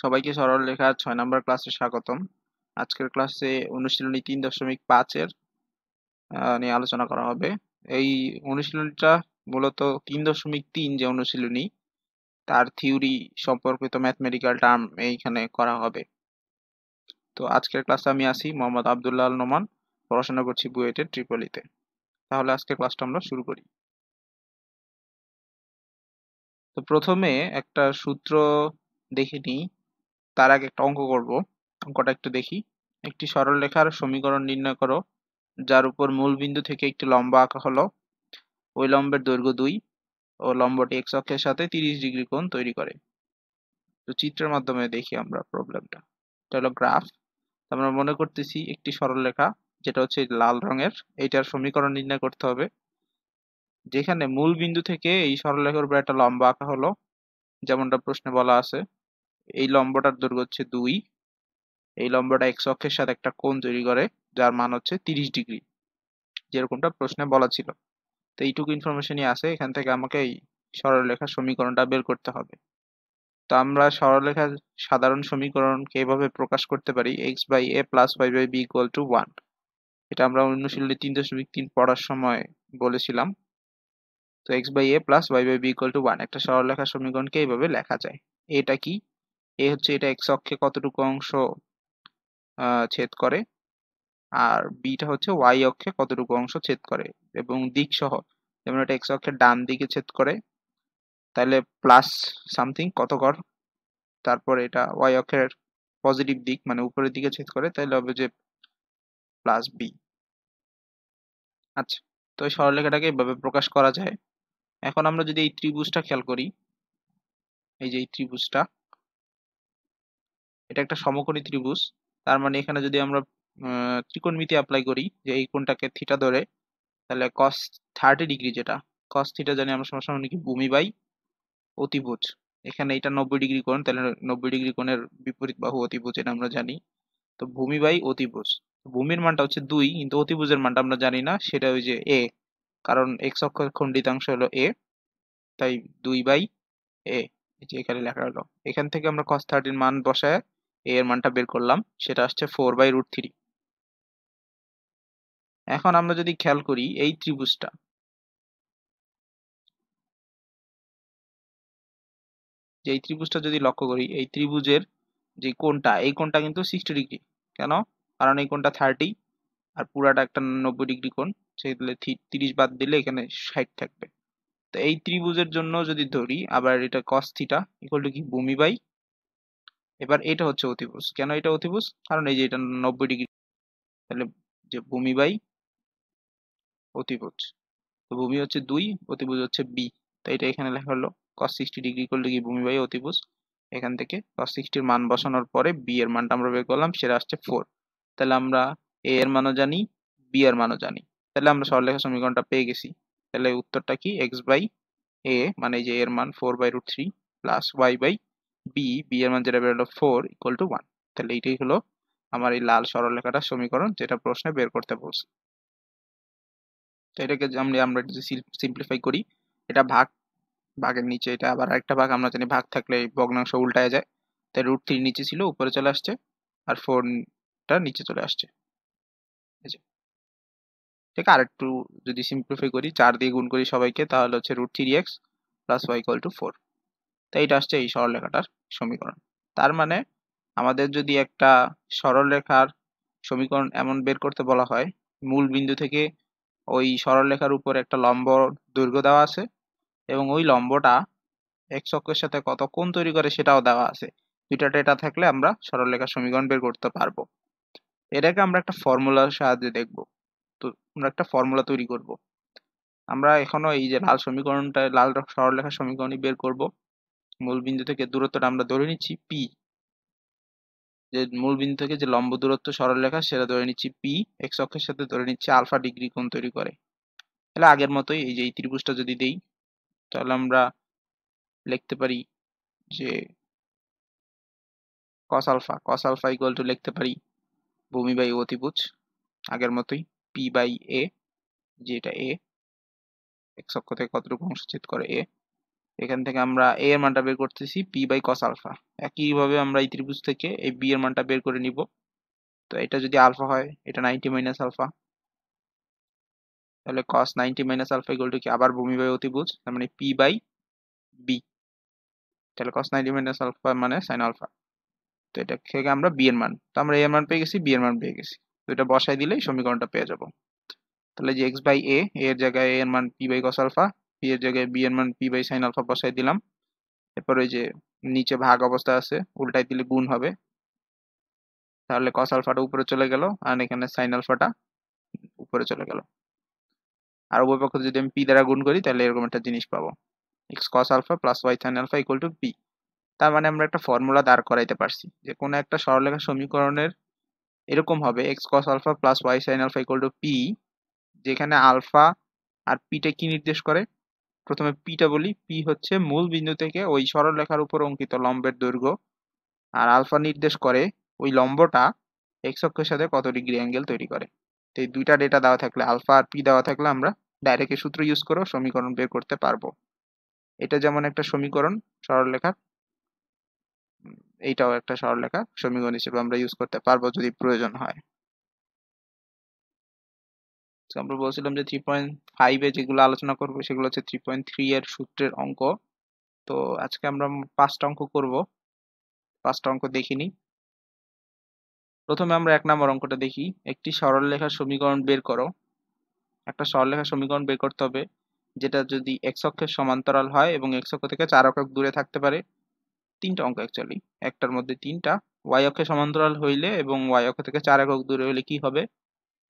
সবাইকে সরল লেখা ছয় নম্বর ক্লাসে স্বাগতম আজকের ক্লাসে অনুশীলনী তিন দশমিক পাঁচের নিয়ে আলোচনা করা হবে এই অনুশীলনীটা মূলত তিন দশমিক তিন যে অনুশীলনী তার থিওরি সম্পর্কিত ম্যাথমেটিক্যাল টার্ম এইখানে করা হবে তো আজকের ক্লাসে আমি আসি মোহাম্মদ আবদুল্লাহ আল নোমান পড়াশোনা করছি বুয়েটের ট্রিপলিতে তাহলে আজকের ক্লাসটা আমরা শুরু করি তো প্রথমে একটা সূত্র দেখে নিই তার আগে একটা অঙ্ক করব অঙ্কটা একটু দেখি একটি সরলরেখার সমীকরণ নির্ণয় করো যার উপর মূল বিন্দু থেকে একটি লম্বা আঁকা হলো ওই লম্বের দৈর্ঘ্য দুই ও লম্বটি এক্স অক্ষের সাথে তিরিশ ডিগ্রি কোণ তৈরি করে তো চিত্রের মাধ্যমে দেখি আমরা প্রবলেমটা এটা হলো গ্রাফ আমরা মনে করতেছি একটি সরলরেখা যেটা হচ্ছে লাল রঙের এইটার সমীকরণ নির্ণয় করতে হবে যেখানে মূল বিন্দু থেকে এই সরলরেখার উপর একটা লম্বা আঁকা হলো যেমনটা প্রশ্নে বলা আছে এই লম্বটার দৈর্ঘ্য হচ্ছে দুই এই লম্বটা এক্স অক্ষের সাথে একটা কোণ তৈরি করে যার মান হচ্ছে তিরিশ ডিগ্রি যেরকমটা প্রশ্নে বলা ছিল তো এইটুকু ইনফরমেশনই আছে এখান থেকে আমাকে এই সরলরেখার সমীকরণটা বের করতে হবে তো আমরা সরলরেখার সাধারণ সমীকরণকে এভাবে প্রকাশ করতে পারি x by a plus y by b equal to one এটা আমরা অনুশীলনী তিন দশমিক তিন পড়ার সময় বলেছিলাম তো x by a plus y by b equal to one একটা সরলরেখার সমীকরণকে এইভাবে লেখা যায় এটা কি এ হচ্ছে এটা এক্স অক্ষে কতটুকু অংশ ছেদ করে আর বিটা হচ্ছে ওয়াই অক্ষে কতটুকু অংশ ছেদ করে এবং দিক সহ যেমন এটা এক্স অক্ষের ডান দিকে ছেদ করে তাহলে প্লাস সামথিং কত কর তারপর এটা ওয়াই অক্ষের পজিটিভ দিক মানে উপরের দিকে ছেদ করে তাহলে হবে যে প্লাস বি আচ্ছা তো সরলরেখাটাকে এভাবে প্রকাশ করা যায় এখন আমরা যদি এই ত্রিভুজটা খেয়াল করি এই যে এই ত্রিভুজটা এটা একটা সমকোণী ত্রিভুজ তার মানে এখানে যদি আমরা ত্রিকোণমিতি অ্যাপ্লাই করি যে এই কোণটাকে থিটা ধরে তাহলে কস থার্টি ডিগ্রি যেটা কস থিটা জানি আমরা সমস্যা নাকি ভূমি বাই অতিভুজ এখানে এটা নব্বই ডিগ্রি কোণ তাহলে নব্বই ডিগ্রি কোণের বিপরীত বাহু অতিভুজ এটা আমরা জানি তো ভূমি বাই অতিভুজ ভূমির মানটা হচ্ছে দুই কিন্তু অতিভুজের মানটা আমরা জানি না সেটা ওই যে এ কারণ এক অক্ষের খণ্ডিতাংশ হলো এ তাই দুই বাই এ যে এখানে লেখা হলো এখান থেকে আমরা কস থার্টির মান বসায় এর মানটা বের করলাম সেটা আসছে ফোর বাই রুট থ্রি এখন আমরা যদি খেয়াল করি এই ত্রিভুজটা যে এই ত্রিভুজটা যদি লক্ষ্য করি এই ত্রিভুজের যে কোনটা এই কোনটা কিন্তু সিক্সটি ডিগ্রি কেন কারণ এই কোনটা থার্টি আর পুরাটা একটা নব্বই ডিগ্রি কোন সেগুলো তিরিশ বাদ দিলে এখানে ষাট থাকবে তো এই ত্রিভুজের জন্য যদি ধরি আবার এটা কস্থিটা ইকুয়াল টু কি ভূমি বাই এবার এটা হচ্ছে অতিভুজ কেন এটা অতিভুজ কারণ এই যে এটা নব্বই ডিগ্রি তাহলে যে ভূমি বাই অতিভুজ তো ভূমি হচ্ছে দুই অতিভুজ হচ্ছে বি তো এটা এখানে লেখা হলো কস সিক্সটি ডিগ্রি করলে কি ভূমি বাই অতিভুজ এখান থেকে কস সিক্সটির মান বসানোর পরে বি এর মানটা আমরা বের করলাম সেটা আসছে ফোর তাহলে আমরা এ এর মানও জানি বি এর মানও জানি তাহলে আমরা সরলরেখা সমীকরণটা পেয়ে গেছি তাহলে উত্তরটা কি এক্স বাই এ মানে যে এর মান four by root three plus y by b b এর মান যেটা বেরোলো ফোর ইকুয়াল টু ওয়ান তাহলে এইটাই হলো আমার এই লাল সরলরেখাটার সমীকরণ যেটা প্রশ্নে বের করতে বলছে তো এটাকে আমরা যদি সিম্পলিফাই করি এটা ভাগ ভাগের নিচে এটা আবার আরেকটা ভাগ আমরা জানি ভাগ থাকলে এই ভগ্নাংশ উল্টায় যায় তাই রুট থ্রি নিচে ছিল উপরে চলে আসছে আর ফোরটা নিচে চলে আসছে ঠিক আর একটু যদি সিম্পলিফাই করি চার দিয়ে গুণ করি সবাইকে তাহলে হচ্ছে root three x plus y equal to four তো এটা আসছে এই সরলরেখাটার সমীকরণ তার মানে আমাদের যদি একটা সরলরেখার সমীকরণ এমন বের করতে বলা হয় মূল বিন্দু থেকে ওই সরলরেখার উপর একটা লম্ব দৈর্ঘ্য দেওয়া আছে এবং ওই লম্বটা এক চক্রের সাথে কত কোণ তৈরি করে সেটাও দেওয়া আছে দুইটা ডেটা থাকলে আমরা সরলরেখার সমীকরণ বের করতে পারবো এটাকে আমরা একটা ফর্মুলার সাহায্যে দেখব তো আমরা একটা ফর্মুলা তৈরি করব আমরা এখনো এই যে লাল সমীকরণটা লাল সরলরেখার সমীকরণই বের করব মূলবিন্দু থেকে দূরত্বটা আমরা ধরে নিচ্ছি পি যে মূলবিন্দু থেকে যে লম্ব দূরত্ব সরলরেখা সেটা ধরে নিচ্ছি পি এক্স অক্ষের সাথে ধরে নিচ্ছি আলফা ডিগ্রি কোণ তৈরি করে তাহলে আগের মতোই এই যে এই ত্রিভুজটা যদি দেই তাহলে আমরা লিখতে পারি যে cos alpha cos alpha equal to লিখতে পারি ভূমি বাই অতিভুজ আগের মতোই পি বাই এ যেটা এ এক অক্ষ থেকে কতটুকু অংশ ছেদ করে এ এখান থেকে আমরা এ এর মানটা বের করতেছি পি বাই কস আলফা একইভাবে আমরা এই ত্রিভুজ থেকে এই বি এর মানটা বের করে নিব তো এটা যদি আলফা হয় এটা নাইনটি মাইনাস আলফা তাহলে cos ninety minus alpha equal কি আবার ভূমি বাই অতিভুজ তার মানে পি বাই বি তাহলে কস নাইনটি মাইনাস আলফা মানে সাইন আলফা তো এটা থেকে আমরা বি এর মান তো আমরা এ এর মান পেয়ে গেছি বি এর মান পেয়ে গেছি তো এটা বসাই দিলেই সমীকরণটা পেয়ে যাব তাহলে যে এক্স বাই এ এর জায়গায় এ এর মান p by cos alpha p এর জায়গায় বি এর মান পি বাই সাইন আলফা বসাই দিলাম এরপর ওই যে নিচে ভাগ অবস্থা আছে উল্টাই দিলে গুণ হবে তাহলে কস আলফাটা উপরে চলে গেল আর এখানে সাইন আলফাটা উপরে চলে গেল আর উভয় পক্ষ যদি আমি পি দ্বারা গুণ করি তাহলে এরকম একটা জিনিস পাবো x cos alpha plus y sine alpha equal to p তার মানে আমরা একটা ফর্মুলা দাঁড় করাইতে পারছি যে কোনো একটা সরলরেখা সমীকরণের এরকম হবে x cos alpha plus y sine alpha equal to p যেখানে আলফা আর পিটা কি নির্দেশ করে প্রথমে পিটা বলি পি হচ্ছে মূল বিন্দু থেকে ওই সরলরেখার উপর অঙ্কিত লম্বের দৈর্ঘ্য আর আলফা নির্দেশ করে ওই লম্বটা এক্স অক্ষের সাথে কত ডিগ্রি অ্যাঙ্গেল তৈরি করে তো এই দুইটা ডেটা দেওয়া থাকলে আলফা আর পি দেওয়া থাকলে আমরা ডাইরেক্ট সূত্র ইউজ করেও সমীকরণ বের করতে পারবো এটা যেমন একটা সমীকরণ সরলরেখার এইটাও একটা সরলরেখা সমীকরণ হিসেবে আমরা ইউজ করতে পারবো যদি প্রয়োজন হয় আমরা বলছিলাম যে থ্রি পয়েন্ট ফাইভে যেগুলো আলোচনা করবো সেগুলো হচ্ছে থ্রি পয়েন্ট থ্রি এর সূত্রের অঙ্ক তো আজকে আমরা পাঁচটা অঙ্ক করব পাঁচটা অঙ্ক দেখিনি প্রথমে আমরা এক নম্বর অঙ্কটা দেখি একটি লেখার সমীকরণ বের করো একটা লেখার সমীকরণ বের করতে হবে যেটা যদি এক্স অক্ষের সমান্তরাল হয় এবং এক্স অক্ষ থেকে চার অক্ষ দূরে থাকতে পারে তিনটা অঙ্ক অ্যাকচুয়ালি একটার মধ্যে তিনটা ওয়াই অক্ষে সমান্তরাল হইলে এবং ওয়াই অক্ষ থেকে চার একক দূরে হইলে কি হবে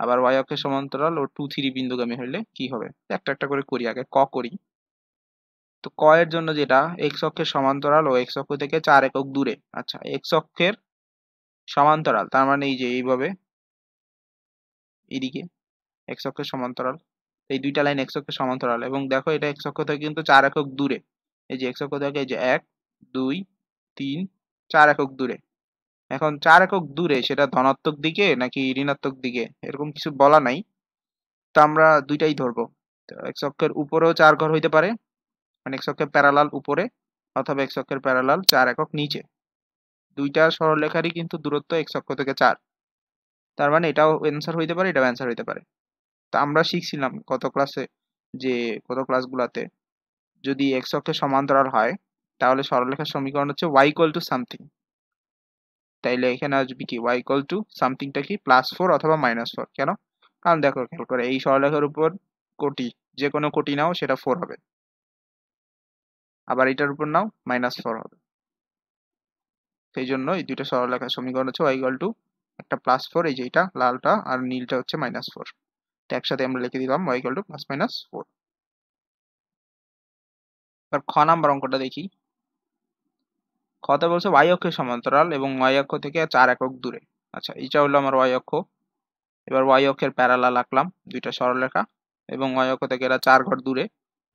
আবার ওয়াই অক্ষের সমান্তরাল ও টু থ্রি বিন্দুগামী হলে কি হবে একটা একটা করে করি আগে ক করি তো ক এর জন্য যেটা এক্স অক্ষের সমান্তরাল ও এক্স অক্ষ থেকে চার একক দূরে আচ্ছা এক্স অক্ষের সমান্তরাল তার মানে এই যে এইভাবে এদিকে এক্স অক্ষের সমান্তরাল এই দুইটা লাইন এক্স অক্ষের সমান্তরাল এবং দেখো এটা এক্স অক্ষ থেকে কিন্তু চার একক দূরে এই যে এক্স অক্ষ থেকে এই যে এক দুই তিন চার একক দূরে এখন চার একক দূরে সেটা ধনাত্মক দিকে নাকি ঋণাত্মক দিকে এরকম কিছু বলা নাই তো আমরা দুইটাই ধরবো এক চক্ষের উপরেও চার ঘর হইতে পারে মানে এক চক্ষের প্যারালাল উপরে অথবা এক অক্ষের প্যারালাল চার একক নিচে দুইটা সরলরেখারই কিন্তু দূরত্ব এক অক্ষ থেকে চার তার মানে এটাও অ্যান্সার হইতে পারে এটাও অ্যান্সার হইতে পারে তা আমরা শিখছিলাম কত ক্লাসে যে কত ক্লাসগুলোতে যদি এক অক্ষের সমান্তরাল হয় তাহলে সরলরেখার সমীকরণ হচ্ছে ওয়াই টু সামথিং তাইলে এখানে আসবে কি ওয়াই ইকল টু সামথিংটা কি প্লাস ফোর অথবা মাইনাস ফোর কেন কারণ দেখো খেয়াল করে এই সরলরেখার উপর কোটি যে কোনো কোটি নাও সেটা ফোর হবে আবার এটার উপর নাও মাইনাস ফোর হবে সেই জন্য এই দুইটা সরলরেখার সমীকরণ হচ্ছে ওয়াই টু একটা প্লাস ফোর এই যে এটা লালটা আর নীলটা হচ্ছে মাইনাস ফোর তো একসাথে আমরা লিখে দিলাম y to plus minus four এবার খ নাম্বার অঙ্কটা দেখি কথা বলছে ওয়াই অক্ষের সমান্তরাল এবং ওয়াই অক্ষ থেকে চার একক দূরে আচ্ছা এটা হলো আমার ওয়াই অক্ষ এবার ওয়াই অক্ষের প্যারালাল আঁকলাম দুইটা সরলরেখা এবং ওয়াই অক্ষ থেকে এরা চার ঘর দূরে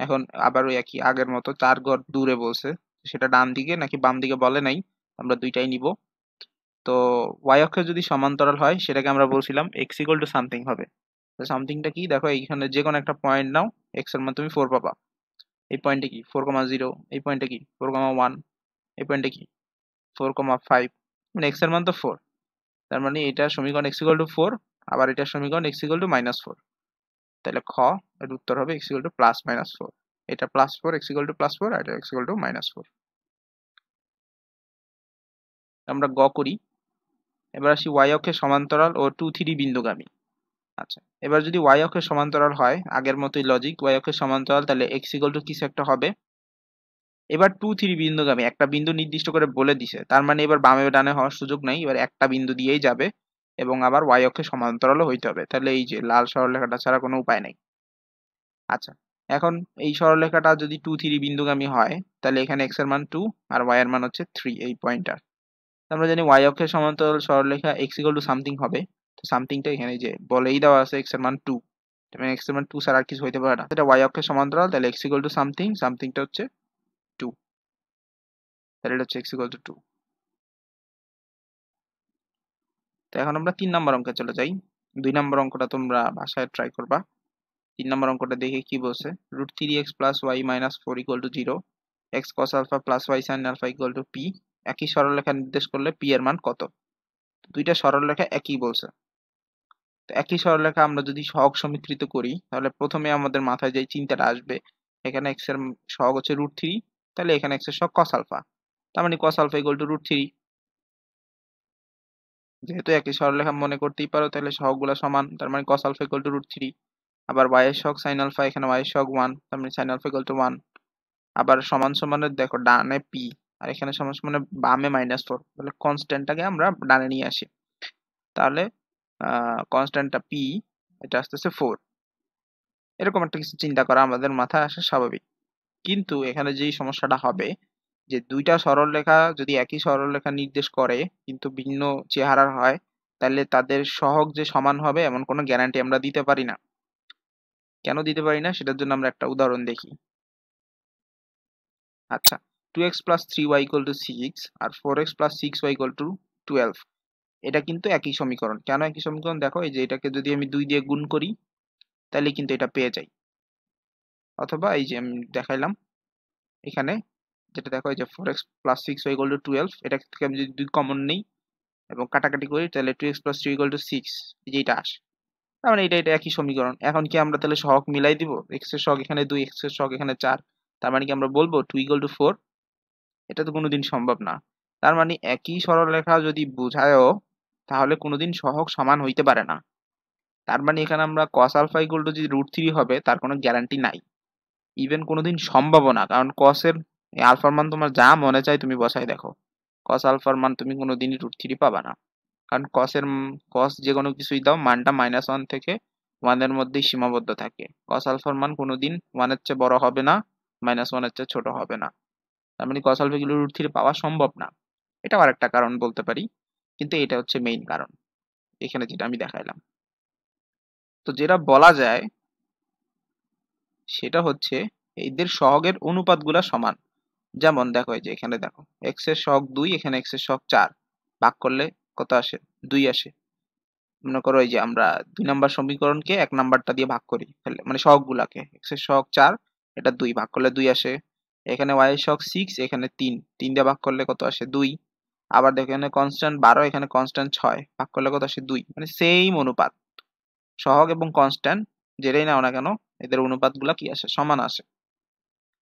এখন আবার ওই একই আগের মতো চার ঘর দূরে বলছে সেটা ডান দিকে নাকি বাম দিকে বলে নাই আমরা দুইটাই নিব তো ওয়াই অক্ষ যদি সমান্তরাল হয় সেটাকে আমরা বলছিলাম এক্স ইকুয়াল টু সামথিং হবে তো সামথিংটা কি দেখো এইখানে যে কোনো একটা পয়েন্ট নাও এক্স এর মান তুমি ফোর পাবা এই পয়েন্টে কি ফোর কমা জিরো এই পয়েন্টে কি ফোর কমা ওয়ান এই পয়েন্টে কি ফোর কমা ফাইভ মানে এক্সের মান তো ফোর তার মানে এটা সমীকরণ এক্সিকল টু ফোর আবার এটা সমীকরণ এক্সিকল টু মাইনাস ফোর তাহলে খ এর উত্তর হবে x equal to plus minus four এটা plus four x equal to plus four আর এটা এক্সিকল টু মাইনাস ফোর আমরা গ করি এবার আসি ওয়াই অক্ষের সমান্তরাল ও টু থ্রি বিন্দুগামী আচ্ছা এবার যদি ওয়াই অক্ষের সমান্তরাল হয় আগের মতোই লজিক ওয়াই অক্ষের সমান্তরাল তাহলে এক্স টু কিছু একটা হবে এবার টু থ্রি বিন্দুগামী একটা বিন্দু নির্দিষ্ট করে বলে দিছে তার মানে এবার বামে ডানে হওয়ার সুযোগ নাই এবার একটা বিন্দু দিয়েই যাবে এবং আবার ওয়াই অক্ষে সমান্তরাল হইতে হবে তাহলে এই যে লাল সরলরেখাটা ছাড়া কোনো উপায় নাই আচ্ছা এখন এই সরলরেখাটা যদি টু থ্রি বিন্দুগামী হয় তাহলে এখানে এক্স এর মান টু আর ওয়াই এর মান হচ্ছে থ্রি এই পয়েন্টটার আমরা জানি ওয়াই অক্ষের সমান্তরাল সরলরেখা এক্স ইকুয়াল টু সামথিং হবে তো সামথিংটা এখানে যে বলেই দেওয়া আছে এক্স এর মান টু এক্স মানে এর মান টু ছাড়া আর কিছু হইতে পারে না এটা ওয়াই অক্ষের সমান্তরাল তাহলে এক্স ইকুয়াল টু সামথিং সামথিংটা হচ্ছে তাহলে এটা হচ্ছে এক্স ইকুয়াল টু টু তো এখন আমরা তিন নম্বর অঙ্কে চলে যাই দুই নম্বর অঙ্কটা তোমরা বাসায় ট্রাই করবা তিন নম্বর অঙ্কটা দেখে কি বলছে root three x plus y minus four equal to zero x cos alpha plus y sine alpha equal to p একই সরলরেখা নির্দেশ করলে পি এর মান কত দুইটা সরলরেখা একই বলছে তো একই সরলরেখা আমরা যদি সহগ সমীকৃত করি তাহলে প্রথমে আমাদের মাথায় যে চিন্তাটা আসবে এখানে এক্স এর সহগ হচ্ছে রুট থ্রি তাহলে এখানে এক্স এর সহগ কস আলফা তার মানে cos alpha equal to root three যেহেতু একই সরলরেখা মনে করতেই পারো তাহলে সহগগুলো সমান তার মানে cos alpha equal to root three আবার y এর সহগ sin আলফা এখানে ওয়াই এর সহগ তার মানে sine alpha equal to one আবার সমান সমানের দেখো ডানে পি আর এখানে সমান সমানে বামে মাইনাস ফোর তাহলে কনস্ট্যান্টটাকে আমরা ডানে নিয়ে আসি তাহলে কনস্ট্যান্টটা পি এটা আসতেছে ফোর এরকম একটা কিছু চিন্তা করা আমাদের মাথায় আসা স্বাভাবিক কিন্তু এখানে যেই সমস্যাটা হবে যে দুইটা সরলরেখা যদি একই সরলরেখা নির্দেশ করে কিন্তু ভিন্ন চেহারার হয় তাহলে তাদের সহগ যে সমান হবে এমন কোনো গ্যারান্টি আমরা দিতে পারি না কেন দিতে পারি না সেটার জন্য আমরা একটা উদাহরণ দেখি আচ্ছা two x plus three y to six আর four x plus six y to twelve এটা কিন্তু একই সমীকরণ কেন একই সমীকরণ দেখো এই যে এটাকে যদি আমি দুই দিয়ে গুণ করি তাহলে কিন্তু এটা পেয়ে যাই অথবা এই যে আমি দেখাইলাম এখানে যেটা দেখো যে four x plus six y to twelve এটা থেকে আমি যদি দুই কমন নিই এবং কাটাকাটি করি তাহলে two x plus three equal to six যেটা আসে তার মানে এটা এটা একই সমীকরণ এখন কি আমরা তাহলে শখ মিলাই দিব এক্স এর শখ এখানে দুই এক্স এর শখ এখানে চার তার মানে কি আমরা বলবো টু ইকুয়াল টু ফোর এটা তো কোনোদিন সম্ভব না তার মানে একই সরল রেখা যদি বোঝায়ও তাহলে কোনোদিন সহক সমান হইতে পারে না তার মানে এখানে আমরা কস আলফা ইকুয়াল টু যদি রুট থ্রি হবে তার কোনো গ্যারান্টি নাই ইভেন কোনোদিন না কারণ কস এর এই আলফার মান তোমার যা মনে চাই তুমি বসাই দেখো কস আলফার মান তুমি কোনো দিনই রুট থ্রি পাবা না কারণ কসের কস যে কোনো কিছুই দাও মানটা মাইনাস ওয়ান থেকে ওয়ানের মধ্যেই সীমাবদ্ধ থাকে কস আলফার মান কোনো দিন ওয়ানের চেয়ে বড় হবে না মাইনাস ওয়ানের চেয়ে ছোট হবে না তার মানে কস আলফাগুলো রুট থ্রি পাওয়া সম্ভব না এটাও আর একটা কারণ বলতে পারি কিন্তু এটা হচ্ছে মেইন কারণ এখানে যেটা আমি দেখাইলাম তো যেটা বলা যায় সেটা হচ্ছে এদের সহগের অনুপাতগুলা সমান যেমন দেখো এই যে এখানে দেখো এক্স এর শখ দুই এখানে এক্স এর শখ চার ভাগ করলে কত আসে দুই আসে মনে করো এই যে আমরা দুই নাম্বার সমীকরণকে এক নাম্বারটা দিয়ে ভাগ করি তাহলে মানে গুলাকে এক্স এর শখ চার এটা দুই ভাগ করলে দুই আসে এখানে ওয়াই এর শখ সিক্স এখানে তিন তিন দিয়ে ভাগ করলে কত আসে দুই আবার দেখো এখানে কনস্ট্যান্ট বারো এখানে কনস্ট্যান্ট ছয় ভাগ করলে কত আসে দুই মানে সেম অনুপাত সহগ এবং কনস্ট্যান্ট যেটাই নাও না কেন এদের অনুপাতগুলো কি আসে সমান আসে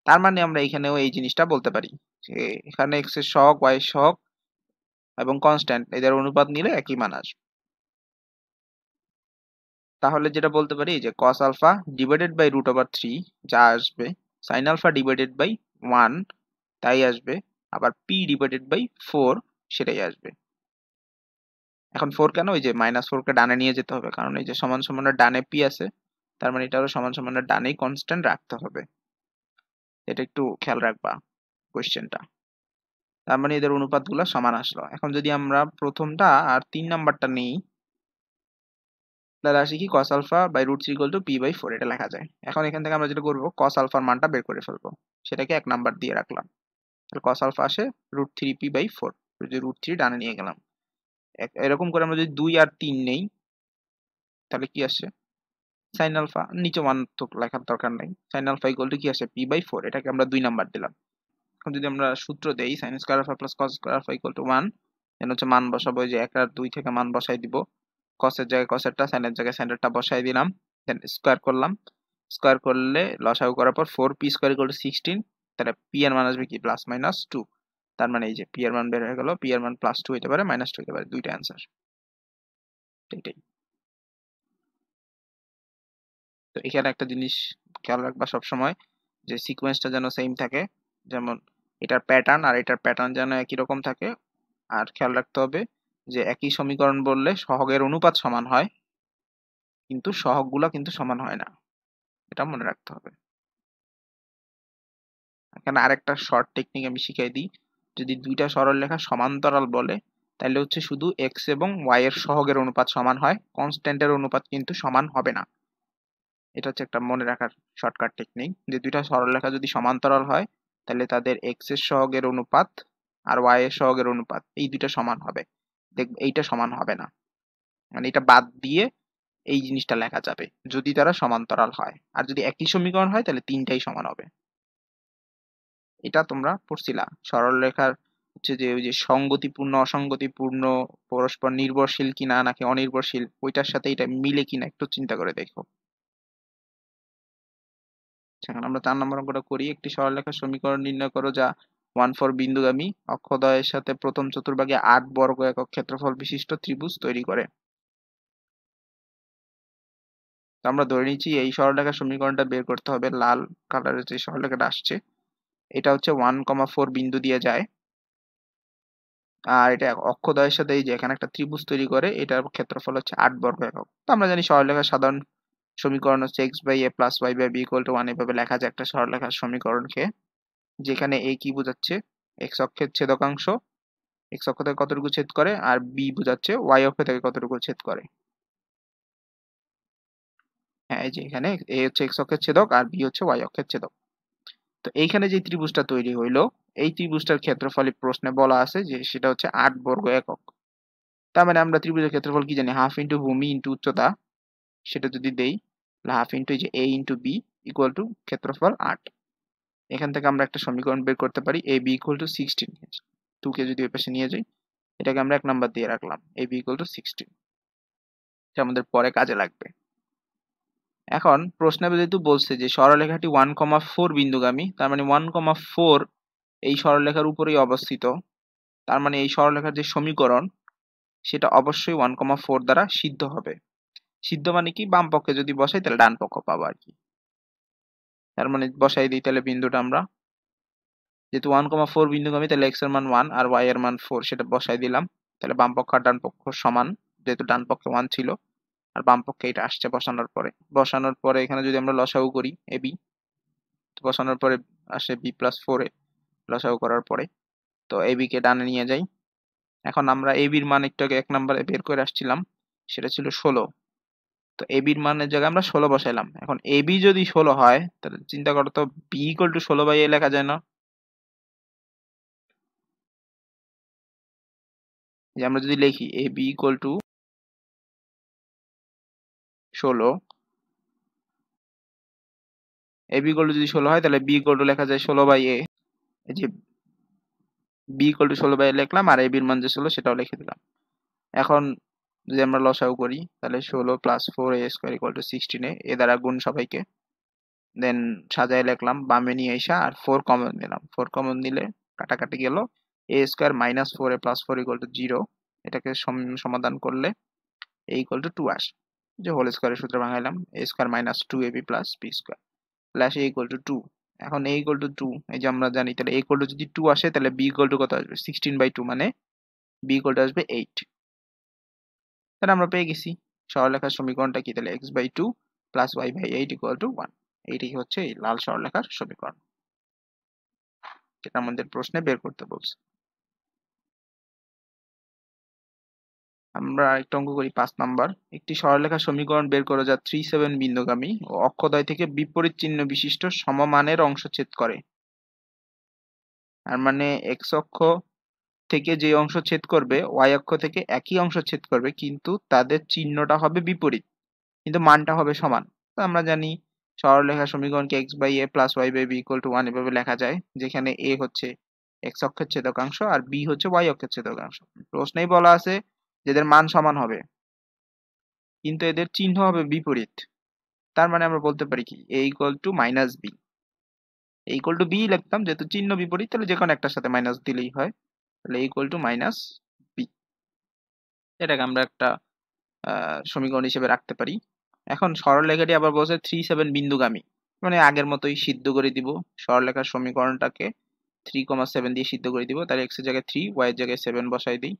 তার মানে আমরা এখানেও এই জিনিসটা বলতে পারি যে এখানে এক্স এর সহগ ওয়াই এর সহগ এবং কনস্ট্যান্ট এদের অনুপাত নিলে একই মান আসবে তাহলে যেটা বলতে পারি যে cos alpha divided by root over three যা আসবে sine alpha divided by one তাই আসবে আবার পি ডিভাইডেড বাই ফোর সেটাই আসবে এখন ফোর কেন ওই যে মাইনাস ফোরকে ডানে নিয়ে যেতে হবে কারণ এই যে সমান সমানের ডানে পি আছে তার মানে এটা আরো সমান সমানের ডানেই কনস্ট্যান্ট রাখতে হবে এটা একটু খেয়াল রাখবা কোয়েশ্চেনটা তার মানে এদের অনুপাতগুলো সমান আসলো এখন যদি আমরা প্রথমটা আর তিন নাম্বারটা নেই তাহলে আসি কি cos alpha by root three equal to p by four এটা লেখা যায় এখন এখান থেকে আমরা যেটা করবো কস আলফার মানটা বের করে ফেলবো সেটাকে এক নাম্বার দিয়ে রাখলাম তাহলে কস আলফা আসে root three p by four যদি রুট থ্রি ডানে নিয়ে গেলাম এরকম করে আমরা যদি দুই আর তিন নেই তাহলে কি আসছে সাইন আলফা নিচে ওয়ান তো লেখার দরকার নাই সাইন আলফা ইকুয়াল টু কি আসে পি বাই ফোর এটাকে আমরা দুই নাম্বার দিলাম এখন যদি আমরা সূত্র দেই sine square alpha plus cos square alpha equal to one যেন হচ্ছে মান বসাবো যে এক আর দুই থেকে মান বসাই দিব কসের জায়গায় কসেরটা সাইনের জায়গায় সাইনেরটা বসাই দিলাম দেন স্কোয়ার করলাম স্কোয়ার করলে লসাউ করার পর four p square equal to sixteen তাহলে পি এর মান আসবে কি প্লাস মাইনাস টু তার মানে এই যে পি এর মান বের হয়ে গেল পি এর মান প্লাস টু হতে পারে মাইনাস টু হতে পারে দুইটা অ্যান্সার এইটাই তো এখানে একটা জিনিস খেয়াল রাখবা সবসময় যে সিকোয়েন্সটা যেন সেম থাকে যেমন এটার প্যাটার্ন আর এটার প্যাটার্ন যেন একই রকম থাকে আর খেয়াল রাখতে হবে যে একই সমীকরণ বললে সহগের অনুপাত সমান হয় কিন্তু সহগগুলো কিন্তু সমান হয় না এটা মনে রাখতে হবে এখানে আরেকটা শর্ট টেকনিক আমি শিখাই দিই যদি দুইটা সরল লেখা সমান্তরাল বলে তাহলে হচ্ছে শুধু এক্স এবং ওয়াই এর সহগের অনুপাত সমান হয় কনস্ট্যান্টের অনুপাত কিন্তু সমান হবে না এটা হচ্ছে একটা মনে রাখার শর্টকাট টেকনিক যে দুইটা সরলরেখা যদি সমান্তরাল হয় তাহলে তাদের এক্স এর সহগের অনুপাত আর ওয়াই এর সহগের অনুপাত এই দুইটা সমান হবে দেখ এইটা সমান হবে না মানে এটা বাদ দিয়ে এই জিনিসটা লেখা যাবে যদি তারা সমান্তরাল হয় আর যদি একই সমীকরণ হয় তাহলে তিনটাই সমান হবে এটা তোমরা পড়ছিলা সরল রেখার হচ্ছে যে ওই যে সঙ্গতিপূর্ণ অসঙ্গতিপূর্ণ পরস্পর নির্ভরশীল কিনা নাকি অনির্ভরশীল ওইটার সাথে এটা মিলে কিনা একটু চিন্তা করে দেখো এখন আমরা চার নম্বর অঙ্কটা করি একটি সরলরেখার সমীকরণ নির্ণয় করো যা ওয়ান ফোর বিন্দুগামী অক্ষদয়ের সাথে প্রথম চতুর্ভাগে আট বর্গ একক ক্ষেত্রফল বিশিষ্ট ত্রিভুজ তৈরি করে আমরা ধরে নিচ্ছি এই সরলরেখার সমীকরণটা বের করতে হবে লাল কালারের যে সরলরেখাটা আসছে এটা হচ্ছে ওয়ান কমা ফোর বিন্দু দিয়ে যায় আর এটা অক্ষদয়ের সাথে এই যে এখানে একটা ত্রিভুজ তৈরি করে এটার ক্ষেত্রফল হচ্ছে আট বর্গ একক তো আমরা জানি সরলরেখার সাধারণ সমীকরণ হচ্ছে x by a plus y by b equal to one এভাবে লেখা যায় একটা সরলরেখার সমীকরণকে যেখানে এ কি বোঝাচ্ছে এক্স অক্ষের ছেদকাংশ এক্স অক্ষ থেকে কতটুকু ছেদ করে আর বি বোঝাচ্ছে ওয়াই অক্ষ থেকে কতটুকু ছেদ করে হ্যাঁ এই যে এখানে এ হচ্ছে এক্স অক্ষের ছেদক আর বি হচ্ছে ওয়াই অক্ষের ছেদক তো এইখানে যে ত্রিভুজটা তৈরি হইলো এই ত্রিভুজটার ক্ষেত্রফলে প্রশ্নে বলা আছে যে সেটা হচ্ছে আট বর্গ একক তার মানে আমরা ত্রিভুজের ক্ষেত্রফল কি জানি হাফ ইন্টু ভূমি ইন্টু উচ্চতা সেটা যদি দেই হাফ ইন্টু যে a into b equal to ক্ষেত্রফল আট এখান থেকে আমরা একটা সমীকরণ বের করতে পারি a b equal to sixteen টুকে যদি ওই পাশে নিয়ে যাই এটাকে আমরা এক নাম্বার দিয়ে রাখলাম a b equal to sixteen এটা আমাদের পরে কাজে লাগবে এখন প্রশ্নে যেহেতু বলছে যে সরলরেখাটি ওয়ান কমা ফোর বিন্দুগামী তার মানে ওয়ান কমা ফোর এই সরলরেখার উপরেই অবস্থিত তার মানে এই সরলরেখার যে সমীকরণ সেটা অবশ্যই ওয়ান কমা ফোর দ্বারা সিদ্ধ হবে সিদ্ধ মানে কি বাম পক্ষে যদি বসাই তাহলে ডান পক্ষ পাবো আর কি তার মানে বসাই দিই তাহলে বিন্দুটা আমরা যেহেতু ওয়ান কমা ফোর বিন্দু কমি তাহলে এক্স এর মান ওয়ান আর ওয়াই এর মান ফোর সেটা বসাই দিলাম তাহলে বাম পক্ষ আর ডান পক্ষ সমান যেহেতু ডান পক্ষে ওয়ান ছিল আর বাম পক্ষে এটা আসছে বসানোর পরে বসানোর পরে এখানে যদি আমরা লসাউ করি এ বি বসানোর পরে আসে বি প্লাস ফোরে লসাউ করার পরে তো এ বিকে ডানে নিয়ে যাই এখন আমরা এ বির মান একটু আগে এক নম্বরে বের করে আসছিলাম সেটা ছিল ষোলো তো এ বির মানের জায়গায় আমরা ষোলো বসাইলাম এখন এ বি যদি ষোলো হয় তাহলে চিন্তা করো তো বি ইকুয়াল টু ষোলো বাই এ লেখা যায় না যে আমরা যদি লিখি এ বি ইকুয়াল টু ষোলো এ বি ইকুয়াল টু যদি ষোলো হয় তাহলে বি ইকুয়াল টু লেখা যায় ষোলো বাই এ যে বি ইকুয়াল টু ষোলো বাই লিখলাম আর এ বির মান যে ষোলো সেটাও লিখে দিলাম এখন যদি আমরা লসাও করি তাহলে ষোলো plus four a square equal to সিক্সটিনে এ দ্বারা গুণ সবাইকে দেন সাজায় লিখলাম বামে নিয়ে এসা আর ফোর কমন নিলাম ফোর কমন নিলে কাটাকাটি গেল a square minus four a plus four equal to zero এটাকে সমাধান করলে এ ইকুয়াল টু টু আস যে হোল স্কোয়ারের সূত্র ভাঙাইলাম a square minus two ab plus b square plus a equal to two এখন এ ইকুয়াল টু টু এই যে আমরা জানি তাহলে এ ইকুয়াল টু যদি টু আসে তাহলে বি ইকুয়াল টু কত আসবে সিক্সটিন বাই টু মানে বি ইকুয়াল টু আসবে এইট তাহলে আমরা পেয়ে গেছি সরলরেখার সমীকরণটা কি তাহলে x by two plus y by eight equal to one এইটি হচ্ছে এই লাল সরলরেখার সমীকরণ যেটা আমাদের প্রশ্নে বের করতে বলছে আমরা একটা অঙ্ক করি পাঁচ নাম্বার একটি সরলরেখার সমীকরণ বের করো যা থ্রি সেভেন বিন্দুগামী ও অক্ষদয় থেকে বিপরীত চিহ্ন বিশিষ্ট সমমানের অংশ ছেদ করে আর মানে এক্স অক্ষ থেকে যে অংশ ছেদ করবে ওয়াই অক্ষ থেকে একই অংশ ছেদ করবে কিন্তু তাদের চিহ্নটা হবে বিপরীত কিন্তু মানটা হবে সমান তো আমরা জানি সরলরেখা সমীকরণকে x by a plus y by b equal to one এভাবে লেখা যায় যেখানে এ হচ্ছে এক্স অক্ষের ছেদকাংশ আর বি হচ্ছে ওয়াই অক্ষের ছেদকাংশ প্রশ্নেই বলা আছে যাদের মান সমান হবে কিন্তু এদের চিহ্ন হবে বিপরীত তার মানে আমরা বলতে পারি কি a equal to minus b equal to b লিখতাম যেহেতু চিহ্ন বিপরীত তাহলে যে কোনো একটার সাথে মাইনাস দিলেই হয় তাহলে ইকুয়াল টু মাইনাস বি এটাকে আমরা একটা সমীকরণ হিসেবে রাখতে পারি এখন সরলরেখাটি আবার বলছে থ্রি সেভেন বিন্দুগামী মানে আগের মতোই সিদ্ধ করে দিব সরলরেখার সমীকরণটাকে থ্রি কমা সেভেন দিয়ে সিদ্ধ করে দিব তাহলে এক্সের জায়গায় থ্রি ওয়াইয়ের জায়গায় সেভেন বসাই দিই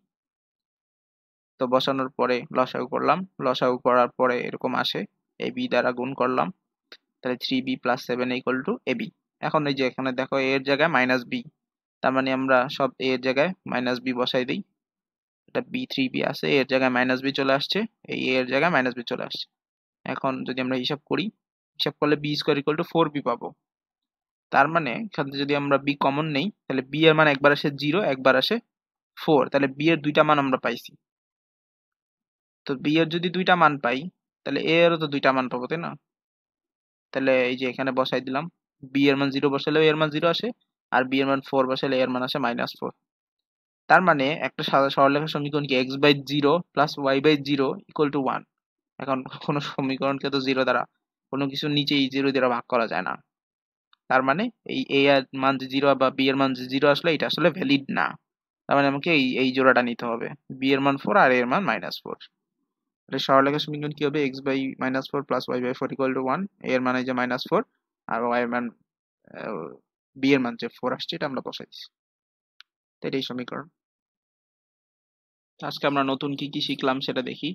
তো বসানোর পরে লসাগু করলাম লসাগু করার পরে এরকম আসে এ বি দ্বারা গুণ করলাম তাহলে three b plus seven equal to a b এখন এই যে এখানে দেখো এর জায়গায় মাইনাস বি তার মানে আমরা সব এ এর জায়গায় মাইনাস বি বসাই দিই এটা বি থ্রি বি আছে এর জায়গায় মাইনাস বি চলে আসছে এই এর জায়গায় মাইনাস বি চলে আসছে এখন যদি আমরা হিসাব করি হিসাব করলে b square equal to four b পাবো তার মানে এখানে যদি আমরা বি কমন নেই তাহলে বি এর মান একবার আসে জিরো একবার আসে ফোর তাহলে বি এর দুইটা মান আমরা পাইছি তো বি এর যদি দুইটা মান পাই তাহলে এ এরও তো দুইটা মান পাবো তাই না তাহলে এই যে এখানে বসাই দিলাম বি এর মান জিরো বসালেও এর মান জিরো আসে আর বি এর মান ফোর বসালে এর মান আসে মাইনাস ফোর তার মানে একটা সাদা সরলরেখা সমীকরণ কি x by zero plus y by zero equal to one এখন কোনো সমীকরণকে তো জিরো দ্বারা কোনো কিছু এই জিরো দ্বারা ভাগ করা যায় না তার মানে এই এ এর মান যে জিরো বা বি এর মান যে জিরো আসলে এটা আসলে ভ্যালিড না তার মানে আমাকে এই এই জোড়াটা নিতে হবে বি এর মান ফোর আর এর মান মাইনাস ফোর তাহলে সরলরেখা সমীকরণ কি হবে x by minus four plus y by four equal to one এর মানে যে মাইনাস ফোর আর ওয়াই মান b এর মান যে 4 আসছে এটা আমরা বসাই দিচ্ছি তো এটাই সমীকরণ আজকে আমরা নতুন কি কি শিখলাম সেটা দেখি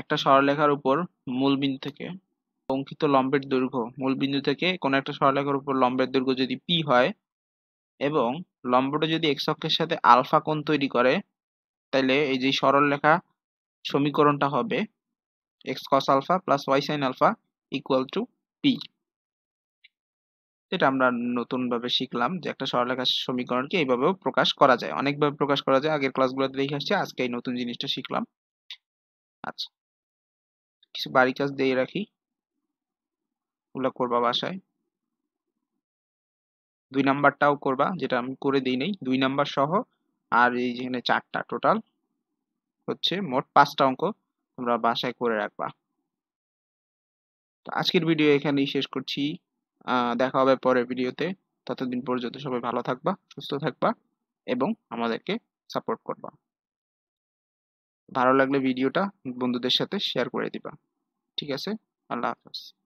একটা সরলরেখার উপর মূলবিন্দু থেকে অঙ্কিত লম্বের দৈর্ঘ্য মূলবিন্দু থেকে কোনো একটা সরলরেখার উপর লম্বের দৈর্ঘ্য যদি পি হয় এবং লম্বটা যদি x অক্ষের সাথে আলফা কোণ তৈরি করে তাহলে এই যে সরলরেখা সমীকরণটা হবে x cos alpha plus sin sine alpha equal to p এটা আমরা নতুন ভাবে শিখলাম যে একটা সরলরেখার সমীকরণকে এইভাবেও প্রকাশ করা যায় অনেকভাবে প্রকাশ করা যায় আগের ক্লাসগুলোতে দেখে আসছে আজকে এই নতুন জিনিসটা শিখলাম আচ্ছা কিছু বাড়ি কাজ দিয়ে রাখি ওগুলো করবা বাসায় দুই নাম্বারটাও করবা যেটা আমি করে দিই নাই দুই নাম্বার সহ আর এই যেখানে চারটা টোটাল হচ্ছে মোট পাঁচটা অঙ্ক তোমরা বাসায় করে রাখবা তো আজকের ভিডিও এখানেই শেষ করছি দেখা হবে পরের ভিডিওতে ততদিন পর্যন্ত সবাই ভালো থাকবা সুস্থ থাকবা এবং আমাদেরকে সাপোর্ট করবা ভালো লাগলে ভিডিওটা বন্ধুদের সাথে শেয়ার করে দিবা ঠিক আছে আল্লাহ হাফেজ